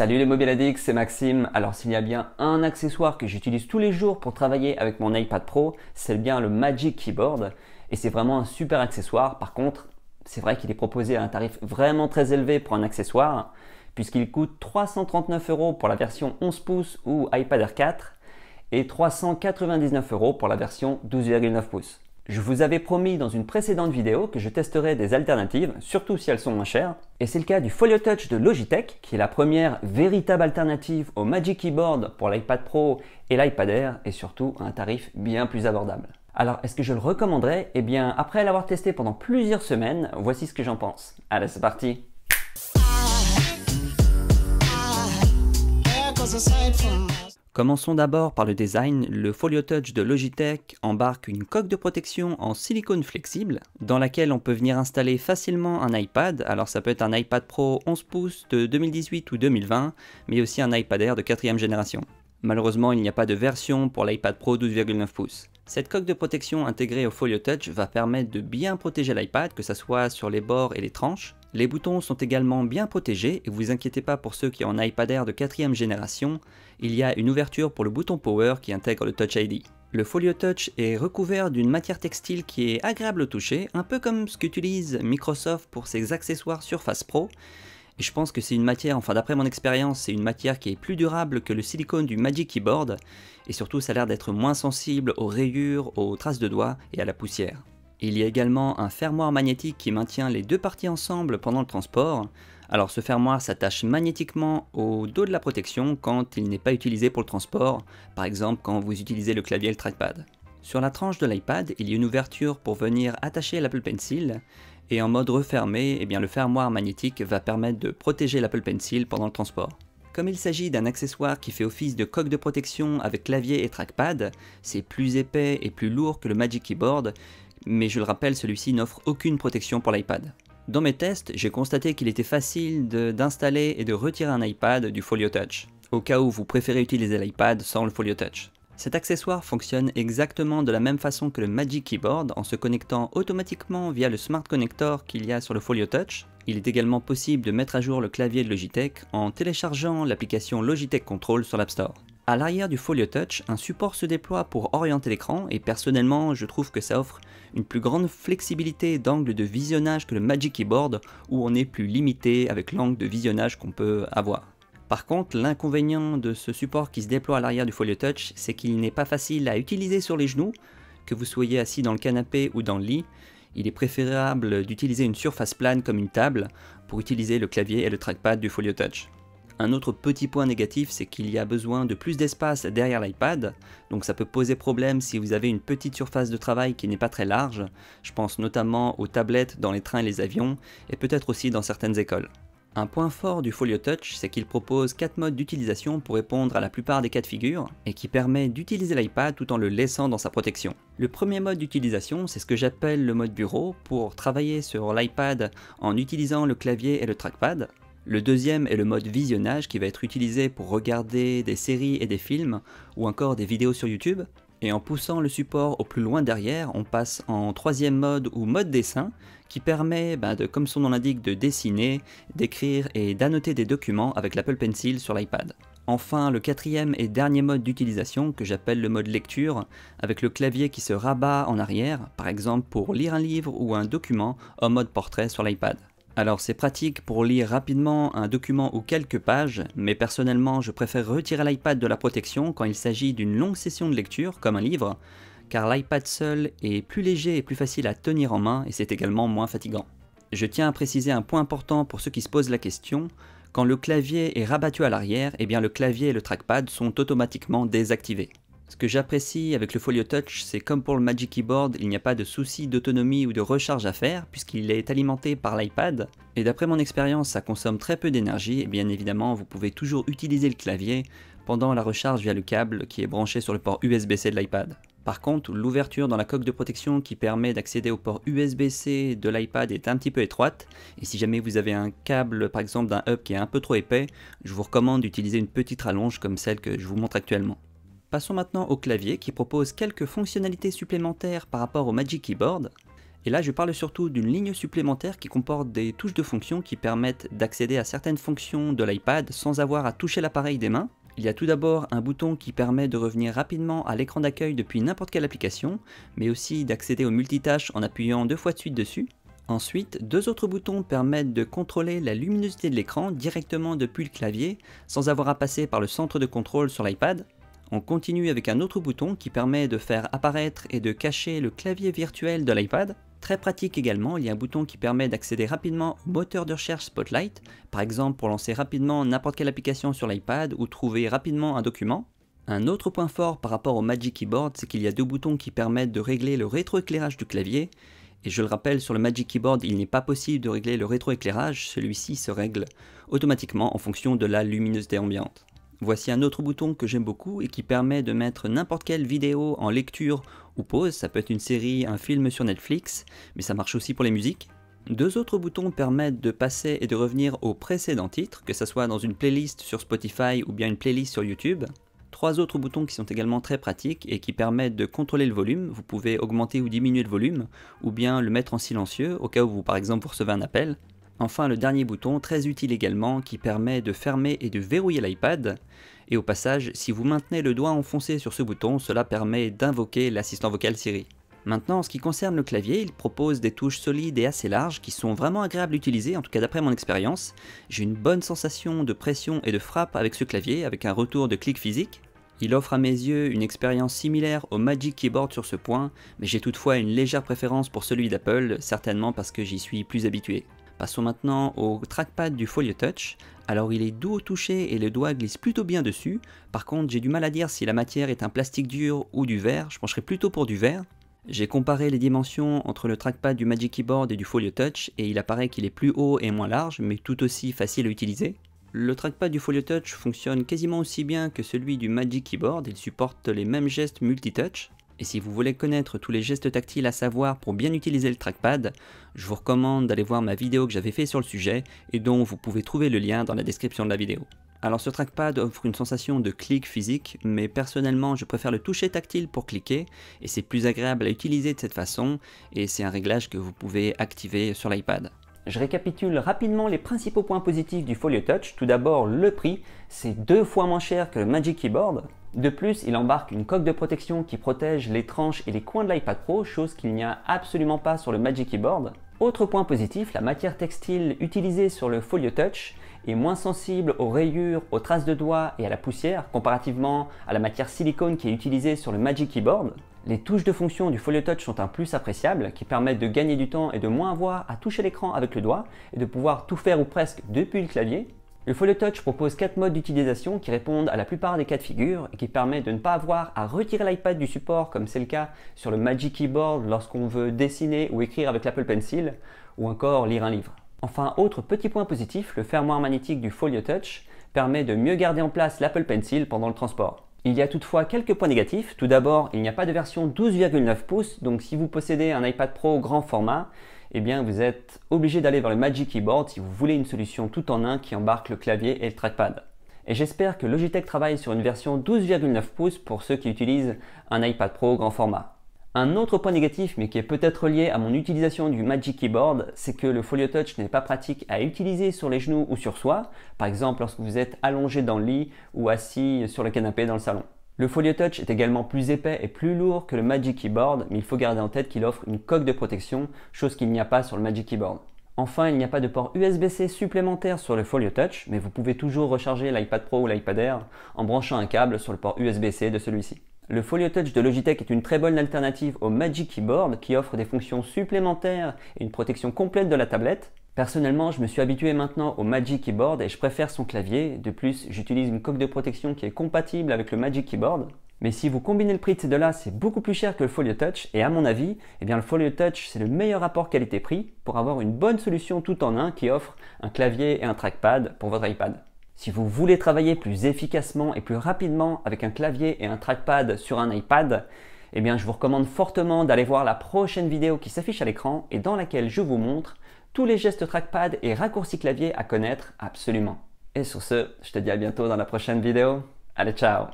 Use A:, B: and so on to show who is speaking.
A: Salut les mobile addicts, c'est Maxime. Alors s'il y a bien un accessoire que j'utilise tous les jours pour travailler avec mon iPad Pro, c'est bien le Magic Keyboard. Et c'est vraiment un super accessoire. Par contre, c'est vrai qu'il est proposé à un tarif vraiment très élevé pour un accessoire, puisqu'il coûte 339 euros pour la version 11 pouces ou iPad Air 4 et 399 euros pour la version 12,9 pouces. Je vous avais promis dans une précédente vidéo que je testerais des alternatives, surtout si elles sont moins chères, et c'est le cas du Folio Touch de Logitech, qui est la première véritable alternative au Magic Keyboard pour l'iPad Pro et l'iPad Air, et surtout à un tarif bien plus abordable. Alors, est-ce que je le recommanderais Eh bien, après l'avoir testé pendant plusieurs semaines, voici ce que j'en pense. Allez, c'est parti Commençons d'abord par le design, le Folio Touch de Logitech embarque une coque de protection en silicone flexible dans laquelle on peut venir installer facilement un iPad, alors ça peut être un iPad Pro 11 pouces de 2018 ou 2020, mais aussi un iPad Air de 4ème génération. Malheureusement il n'y a pas de version pour l'iPad Pro 12,9 pouces. Cette coque de protection intégrée au Folio Touch va permettre de bien protéger l'iPad, que ce soit sur les bords et les tranches, les boutons sont également bien protégés et vous inquiétez pas pour ceux qui ont un iPad Air de 4ème génération, il y a une ouverture pour le bouton Power qui intègre le Touch ID. Le Folio Touch est recouvert d'une matière textile qui est agréable au toucher, un peu comme ce qu'utilise Microsoft pour ses accessoires Surface Pro. Et je pense que c'est une matière, enfin d'après mon expérience, c'est une matière qui est plus durable que le silicone du Magic Keyboard, et surtout ça a l'air d'être moins sensible aux rayures, aux traces de doigts et à la poussière. Il y a également un fermoir magnétique qui maintient les deux parties ensemble pendant le transport. Alors ce fermoir s'attache magnétiquement au dos de la protection quand il n'est pas utilisé pour le transport, par exemple quand vous utilisez le clavier et le trackpad. Sur la tranche de l'iPad, il y a une ouverture pour venir attacher l'Apple Pencil, et en mode refermé, eh bien, le fermoir magnétique va permettre de protéger l'Apple Pencil pendant le transport. Comme il s'agit d'un accessoire qui fait office de coque de protection avec clavier et trackpad, c'est plus épais et plus lourd que le Magic Keyboard, mais je le rappelle, celui-ci n'offre aucune protection pour l'iPad. Dans mes tests, j'ai constaté qu'il était facile d'installer et de retirer un iPad du Folio Touch, au cas où vous préférez utiliser l'iPad sans le Folio Touch. Cet accessoire fonctionne exactement de la même façon que le Magic Keyboard en se connectant automatiquement via le Smart Connector qu'il y a sur le Folio Touch. Il est également possible de mettre à jour le clavier de Logitech en téléchargeant l'application Logitech Control sur l'App Store. À l'arrière du folio touch, un support se déploie pour orienter l'écran et personnellement je trouve que ça offre une plus grande flexibilité d'angle de visionnage que le Magic Keyboard où on est plus limité avec l'angle de visionnage qu'on peut avoir. Par contre, l'inconvénient de ce support qui se déploie à l'arrière du folio touch, c'est qu'il n'est pas facile à utiliser sur les genoux, que vous soyez assis dans le canapé ou dans le lit, il est préférable d'utiliser une surface plane comme une table pour utiliser le clavier et le trackpad du folio touch. Un autre petit point négatif, c'est qu'il y a besoin de plus d'espace derrière l'iPad, donc ça peut poser problème si vous avez une petite surface de travail qui n'est pas très large, je pense notamment aux tablettes dans les trains et les avions, et peut-être aussi dans certaines écoles. Un point fort du Folio Touch, c'est qu'il propose 4 modes d'utilisation pour répondre à la plupart des cas de figure, et qui permet d'utiliser l'iPad tout en le laissant dans sa protection. Le premier mode d'utilisation, c'est ce que j'appelle le mode bureau, pour travailler sur l'iPad en utilisant le clavier et le trackpad. Le deuxième est le mode visionnage qui va être utilisé pour regarder des séries et des films ou encore des vidéos sur YouTube. Et en poussant le support au plus loin derrière, on passe en troisième mode ou mode dessin qui permet, bah, de, comme son nom l'indique, de dessiner, d'écrire et d'annoter des documents avec l'Apple Pencil sur l'iPad. Enfin, le quatrième et dernier mode d'utilisation, que j'appelle le mode lecture, avec le clavier qui se rabat en arrière, par exemple pour lire un livre ou un document en mode portrait sur l'iPad. Alors c'est pratique pour lire rapidement un document ou quelques pages, mais personnellement je préfère retirer l'iPad de la protection quand il s'agit d'une longue session de lecture, comme un livre, car l'iPad seul est plus léger et plus facile à tenir en main et c'est également moins fatigant. Je tiens à préciser un point important pour ceux qui se posent la question, quand le clavier est rabattu à l'arrière, eh bien le clavier et le trackpad sont automatiquement désactivés. Ce que j'apprécie avec le Folio Touch, c'est comme pour le Magic Keyboard, il n'y a pas de souci d'autonomie ou de recharge à faire, puisqu'il est alimenté par l'iPad. Et d'après mon expérience, ça consomme très peu d'énergie, et bien évidemment, vous pouvez toujours utiliser le clavier pendant la recharge via le câble qui est branché sur le port USB-C de l'iPad. Par contre, l'ouverture dans la coque de protection qui permet d'accéder au port USB-C de l'iPad est un petit peu étroite, et si jamais vous avez un câble par exemple d'un hub qui est un peu trop épais, je vous recommande d'utiliser une petite rallonge comme celle que je vous montre actuellement. Passons maintenant au clavier qui propose quelques fonctionnalités supplémentaires par rapport au Magic Keyboard. Et là je parle surtout d'une ligne supplémentaire qui comporte des touches de fonction qui permettent d'accéder à certaines fonctions de l'iPad sans avoir à toucher l'appareil des mains. Il y a tout d'abord un bouton qui permet de revenir rapidement à l'écran d'accueil depuis n'importe quelle application, mais aussi d'accéder aux multitâches en appuyant deux fois de suite dessus. Ensuite, deux autres boutons permettent de contrôler la luminosité de l'écran directement depuis le clavier sans avoir à passer par le centre de contrôle sur l'iPad. On continue avec un autre bouton qui permet de faire apparaître et de cacher le clavier virtuel de l'iPad. Très pratique également, il y a un bouton qui permet d'accéder rapidement au moteur de recherche Spotlight, par exemple pour lancer rapidement n'importe quelle application sur l'iPad ou trouver rapidement un document. Un autre point fort par rapport au Magic Keyboard, c'est qu'il y a deux boutons qui permettent de régler le rétroéclairage du clavier. Et je le rappelle, sur le Magic Keyboard, il n'est pas possible de régler le rétroéclairage, celui-ci se règle automatiquement en fonction de la luminosité ambiante. Voici un autre bouton que j'aime beaucoup et qui permet de mettre n'importe quelle vidéo en lecture ou pause, ça peut être une série, un film sur Netflix, mais ça marche aussi pour les musiques. Deux autres boutons permettent de passer et de revenir au précédent titre, que ce soit dans une playlist sur Spotify ou bien une playlist sur YouTube. Trois autres boutons qui sont également très pratiques et qui permettent de contrôler le volume, vous pouvez augmenter ou diminuer le volume, ou bien le mettre en silencieux au cas où vous par exemple vous recevez un appel. Enfin le dernier bouton, très utile également, qui permet de fermer et de verrouiller l'iPad. Et au passage, si vous maintenez le doigt enfoncé sur ce bouton, cela permet d'invoquer l'assistant vocal Siri. Maintenant, en ce qui concerne le clavier, il propose des touches solides et assez larges qui sont vraiment agréables à utiliser, en tout cas d'après mon expérience. J'ai une bonne sensation de pression et de frappe avec ce clavier, avec un retour de clic physique. Il offre à mes yeux une expérience similaire au Magic Keyboard sur ce point, mais j'ai toutefois une légère préférence pour celui d'Apple, certainement parce que j'y suis plus habitué. Passons maintenant au trackpad du Folio Touch. Alors il est doux au toucher et le doigt glisse plutôt bien dessus. Par contre, j'ai du mal à dire si la matière est un plastique dur ou du verre. Je pencherai plutôt pour du verre. J'ai comparé les dimensions entre le trackpad du Magic Keyboard et du Folio Touch et il apparaît qu'il est plus haut et moins large, mais tout aussi facile à utiliser. Le trackpad du Folio Touch fonctionne quasiment aussi bien que celui du Magic Keyboard, il supporte les mêmes gestes multi-touch. Et si vous voulez connaître tous les gestes tactiles à savoir pour bien utiliser le trackpad, je vous recommande d'aller voir ma vidéo que j'avais fait sur le sujet et dont vous pouvez trouver le lien dans la description de la vidéo. Alors ce trackpad offre une sensation de clic physique, mais personnellement je préfère le toucher tactile pour cliquer, et c'est plus agréable à utiliser de cette façon, et c'est un réglage que vous pouvez activer sur l'iPad. Je récapitule rapidement les principaux points positifs du Folio Touch. Tout d'abord le prix, c'est deux fois moins cher que le Magic Keyboard, de plus, il embarque une coque de protection qui protège les tranches et les coins de l'iPad Pro, chose qu'il n'y a absolument pas sur le Magic Keyboard. Autre point positif, la matière textile utilisée sur le Folio Touch est moins sensible aux rayures, aux traces de doigts et à la poussière comparativement à la matière silicone qui est utilisée sur le Magic Keyboard. Les touches de fonction du Folio Touch sont un plus appréciable qui permettent de gagner du temps et de moins avoir à toucher l'écran avec le doigt et de pouvoir tout faire ou presque depuis le clavier. Le Folio Touch propose 4 modes d'utilisation qui répondent à la plupart des cas de figure et qui permet de ne pas avoir à retirer l'iPad du support comme c'est le cas sur le Magic Keyboard lorsqu'on veut dessiner ou écrire avec l'Apple Pencil ou encore lire un livre. Enfin, autre petit point positif, le fermoir magnétique du Folio Touch permet de mieux garder en place l'Apple Pencil pendant le transport. Il y a toutefois quelques points négatifs. Tout d'abord, il n'y a pas de version 12,9 pouces, donc si vous possédez un iPad Pro grand format, eh bien vous êtes obligé d'aller vers le Magic Keyboard si vous voulez une solution tout en un qui embarque le clavier et le trackpad. Et j'espère que Logitech travaille sur une version 12,9 pouces pour ceux qui utilisent un iPad Pro grand format. Un autre point négatif, mais qui est peut-être lié à mon utilisation du Magic Keyboard, c'est que le Folio Touch n'est pas pratique à utiliser sur les genoux ou sur soi, par exemple lorsque vous êtes allongé dans le lit ou assis sur le canapé dans le salon. Le Folio Touch est également plus épais et plus lourd que le Magic Keyboard, mais il faut garder en tête qu'il offre une coque de protection, chose qu'il n'y a pas sur le Magic Keyboard. Enfin, il n'y a pas de port USB-C supplémentaire sur le Folio Touch, mais vous pouvez toujours recharger l'iPad Pro ou l'iPad Air en branchant un câble sur le port USB-C de celui-ci. Le Folio Touch de Logitech est une très bonne alternative au Magic Keyboard qui offre des fonctions supplémentaires et une protection complète de la tablette, Personnellement, je me suis habitué maintenant au Magic Keyboard et je préfère son clavier. De plus, j'utilise une coque de protection qui est compatible avec le Magic Keyboard. Mais si vous combinez le prix de ces deux-là, c'est beaucoup plus cher que le Folio Touch et à mon avis, eh bien le Folio Touch, c'est le meilleur rapport qualité-prix pour avoir une bonne solution tout en un qui offre un clavier et un trackpad pour votre iPad. Si vous voulez travailler plus efficacement et plus rapidement avec un clavier et un trackpad sur un iPad, eh bien je vous recommande fortement d'aller voir la prochaine vidéo qui s'affiche à l'écran et dans laquelle je vous montre tous les gestes trackpad et raccourcis clavier à connaître absolument. Et sur ce, je te dis à bientôt dans la prochaine vidéo. Allez, ciao